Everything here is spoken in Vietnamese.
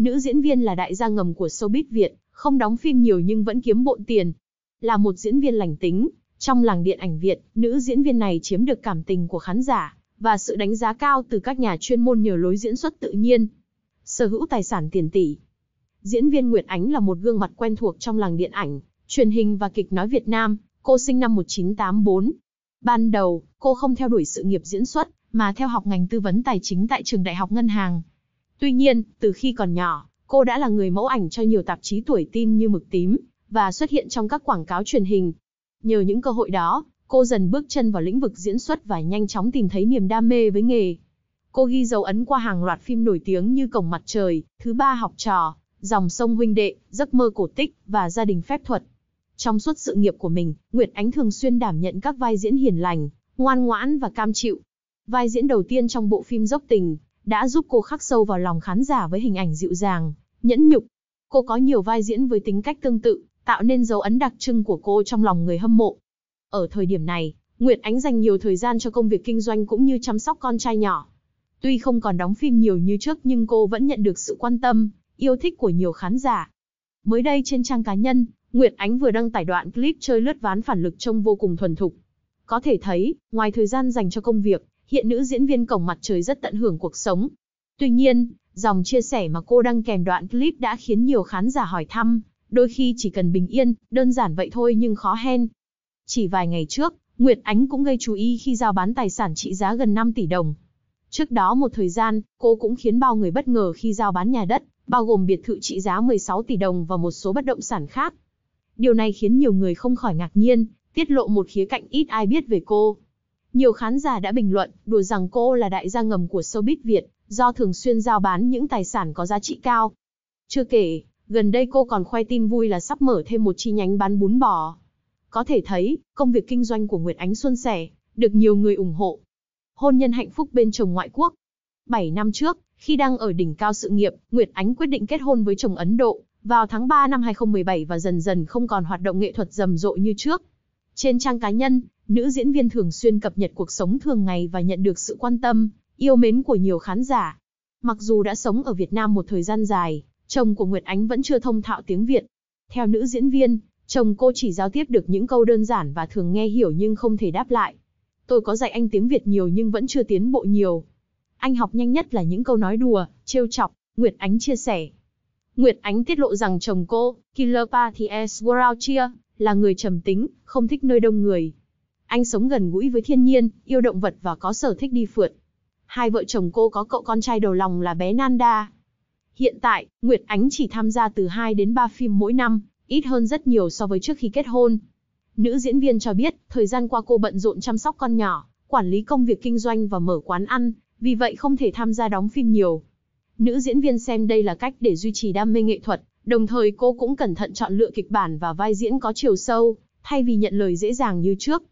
Nữ diễn viên là đại gia ngầm của showbiz Việt, không đóng phim nhiều nhưng vẫn kiếm bộn tiền. Là một diễn viên lành tính, trong làng điện ảnh Việt, nữ diễn viên này chiếm được cảm tình của khán giả và sự đánh giá cao từ các nhà chuyên môn nhờ lối diễn xuất tự nhiên. Sở hữu tài sản tiền tỷ. Diễn viên Nguyệt Ánh là một gương mặt quen thuộc trong làng điện ảnh, truyền hình và kịch nói Việt Nam, cô sinh năm 1984. Ban đầu, cô không theo đuổi sự nghiệp diễn xuất, mà theo học ngành tư vấn tài chính tại trường Đại học Ngân hàng. Tuy nhiên, từ khi còn nhỏ, cô đã là người mẫu ảnh cho nhiều tạp chí tuổi teen như Mực Tím, và xuất hiện trong các quảng cáo truyền hình. Nhờ những cơ hội đó, cô dần bước chân vào lĩnh vực diễn xuất và nhanh chóng tìm thấy niềm đam mê với nghề. Cô ghi dấu ấn qua hàng loạt phim nổi tiếng như Cổng Mặt Trời, Thứ Ba Học Trò, Dòng Sông Huynh Đệ, Giấc Mơ Cổ Tích và Gia Đình Phép Thuật. Trong suốt sự nghiệp của mình, Nguyệt Ánh thường xuyên đảm nhận các vai diễn hiền lành, ngoan ngoãn và cam chịu. Vai diễn đầu tiên trong bộ phim Dốc Tình đã giúp cô khắc sâu vào lòng khán giả với hình ảnh dịu dàng, nhẫn nhục. Cô có nhiều vai diễn với tính cách tương tự, tạo nên dấu ấn đặc trưng của cô trong lòng người hâm mộ. Ở thời điểm này, Nguyệt Ánh dành nhiều thời gian cho công việc kinh doanh cũng như chăm sóc con trai nhỏ. Tuy không còn đóng phim nhiều như trước nhưng cô vẫn nhận được sự quan tâm, yêu thích của nhiều khán giả. Mới đây trên trang cá nhân, Nguyệt Ánh vừa đăng tải đoạn clip chơi lướt ván phản lực trông vô cùng thuần thục. Có thể thấy, ngoài thời gian dành cho công việc, hiện nữ diễn viên cổng mặt trời rất tận hưởng cuộc sống. Tuy nhiên, dòng chia sẻ mà cô đăng kèm đoạn clip đã khiến nhiều khán giả hỏi thăm, đôi khi chỉ cần bình yên, đơn giản vậy thôi nhưng khó hen. Chỉ vài ngày trước, Nguyệt Ánh cũng gây chú ý khi giao bán tài sản trị giá gần 5 tỷ đồng. Trước đó một thời gian, cô cũng khiến bao người bất ngờ khi giao bán nhà đất, bao gồm biệt thự trị giá 16 tỷ đồng và một số bất động sản khác. Điều này khiến nhiều người không khỏi ngạc nhiên, tiết lộ một khía cạnh ít ai biết về cô. Nhiều khán giả đã bình luận, đùa rằng cô là đại gia ngầm của showbiz Việt, do thường xuyên giao bán những tài sản có giá trị cao. Chưa kể, gần đây cô còn khoe tin vui là sắp mở thêm một chi nhánh bán bún bò. Có thể thấy, công việc kinh doanh của Nguyệt Ánh xuân sẻ, được nhiều người ủng hộ. Hôn nhân hạnh phúc bên chồng ngoại quốc. 7 năm trước, khi đang ở đỉnh cao sự nghiệp, Nguyệt Ánh quyết định kết hôn với chồng Ấn Độ vào tháng 3 năm 2017 và dần dần không còn hoạt động nghệ thuật rầm rộ như trước. Trên trang cá nhân, Nữ diễn viên thường xuyên cập nhật cuộc sống thường ngày và nhận được sự quan tâm, yêu mến của nhiều khán giả. Mặc dù đã sống ở Việt Nam một thời gian dài, chồng của Nguyệt Ánh vẫn chưa thông thạo tiếng Việt. Theo nữ diễn viên, chồng cô chỉ giao tiếp được những câu đơn giản và thường nghe hiểu nhưng không thể đáp lại. Tôi có dạy anh tiếng Việt nhiều nhưng vẫn chưa tiến bộ nhiều. Anh học nhanh nhất là những câu nói đùa, trêu chọc, Nguyệt Ánh chia sẻ. Nguyệt Ánh tiết lộ rằng chồng cô, Killer Pathies Warauchia, là người trầm tính, không thích nơi đông người. Anh sống gần gũi với thiên nhiên, yêu động vật và có sở thích đi phượt. Hai vợ chồng cô có cậu con trai đầu lòng là bé Nanda. Hiện tại, Nguyệt Ánh chỉ tham gia từ 2 đến 3 phim mỗi năm, ít hơn rất nhiều so với trước khi kết hôn. Nữ diễn viên cho biết, thời gian qua cô bận rộn chăm sóc con nhỏ, quản lý công việc kinh doanh và mở quán ăn, vì vậy không thể tham gia đóng phim nhiều. Nữ diễn viên xem đây là cách để duy trì đam mê nghệ thuật, đồng thời cô cũng cẩn thận chọn lựa kịch bản và vai diễn có chiều sâu, thay vì nhận lời dễ dàng như trước.